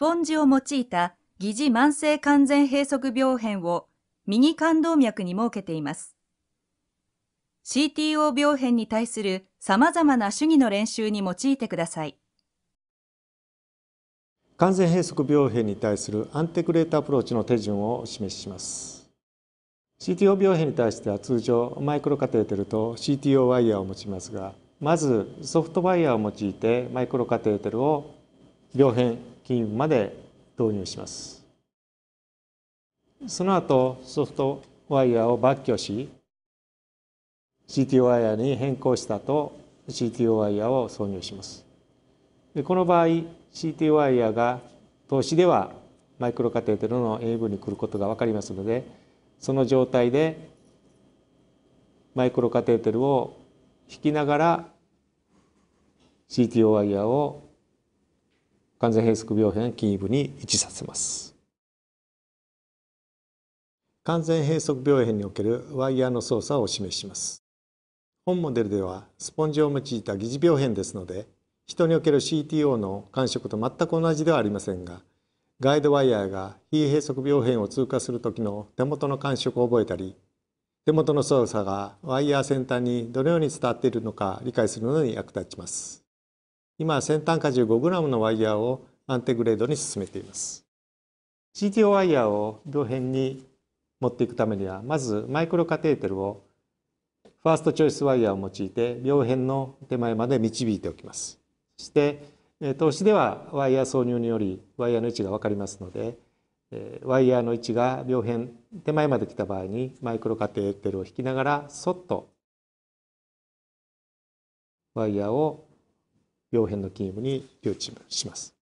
ポンジを用いた疑似慢性完全閉塞病変を右冠動脈に設けています。CTO 病変に対する様々な主義の練習に用いてください。完全閉塞病変に対するアンテクレートアプローチの手順をお示しします。CTO 病変に対しては通常マイクロカテーテルと CTO ワイヤーを用いますがまずソフトワイヤーを用いてマイクロカテーテルを病変金まで導入しますその後ソフトワイヤーを抜去し CTO ワイヤーに変更したと CTO ワイヤーを挿入しますでこの場合 CTO ワイヤーが投資ではマイクロカテーテルの AV に来ることが分かりますのでその状態でマイクロカテーテルを引きながら CTO ワイヤーを完全閉塞病変筋部に位置させます完全閉塞病変におけるワイヤーの操作を示しします本モデルではスポンジを用いた疑似病変ですので人における CTO の感触と全く同じではありませんがガイドワイヤーが非閉塞病変を通過する時の手元の感触を覚えたり手元の操作がワイヤー先端にどのように伝わっているのか理解するのに役立ちます今先端荷重 5g のワイヤーをンテグレードに進めています CTO ワイヤーを両辺に持っていくためにはまずマイクロカテーテルをファーストチョイスワイヤーを用いて両辺の手前まで導いておきますそして投資ではワイヤー挿入によりワイヤーの位置が分かりますのでワイヤーの位置が両辺手前まで来た場合にマイクロカテーテルを引きながらそっとワイヤーを両辺の金融に留置します。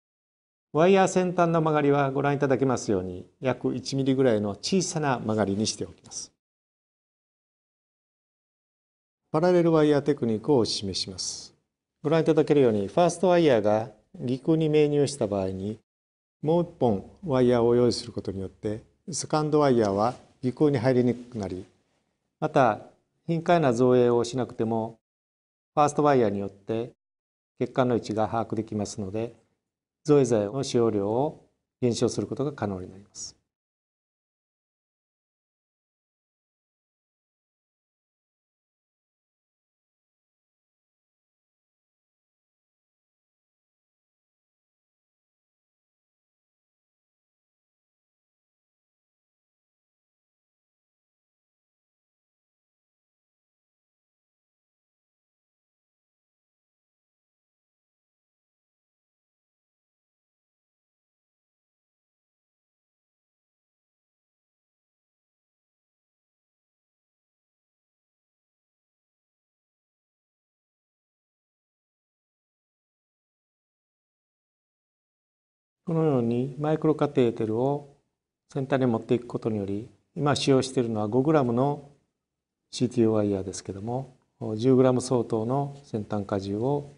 ワイヤー先端の曲がりはご覧いただけますように約1ミリぐらいの小さな曲がりにしておきます。パラレルワイヤーテクニックを示します。ご覧いただけるようにファーストワイヤーが陸に命入した場合にもう一本ワイヤーを用意することによってセカンドワイヤーは陸空に入りにくくなりまた頻回な造影をしなくてもファーストワイヤーによって血管の位置が把握できますので造影剤の使用量を減少することが可能になります。このようにマイクロカテーテルを先端に持っていくことにより今使用しているのは 5g の CTO ワイヤーですけども 10g 相当の先端荷重を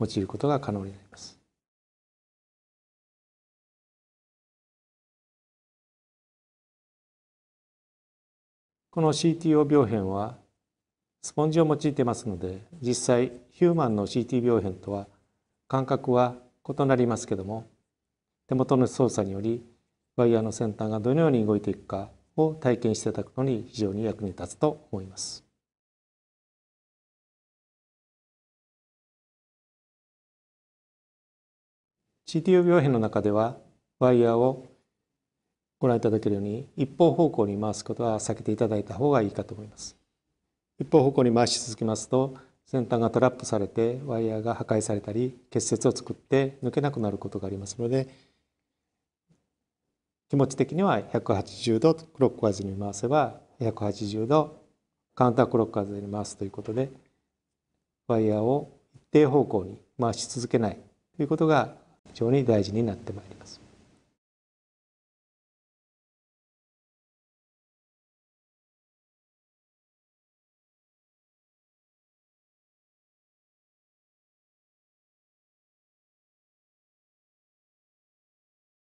用いることが可能になります。この CTO 病変はスポンジを用いてますので実際ヒューマンの CT 病変とは感覚は異なりますけども手元の操作によりワイヤーの先端がどのように動いていくかを体験していただくのに非常に役に立つと思います。CTO 病変の中ではワイヤーをご覧いただけるように一方方向に回すことは避けていただいた方がいいかと思います。一方方向に回し続きますと先端がトラップされてワイヤーが破壊されたり結節を作って抜けなくなることがありますので気持ち的には180度クロックワイズに回せば180度カウンタークロックワイズに回すということでワイヤーを一定方向に回し続けないということが非常に大事になってまいります。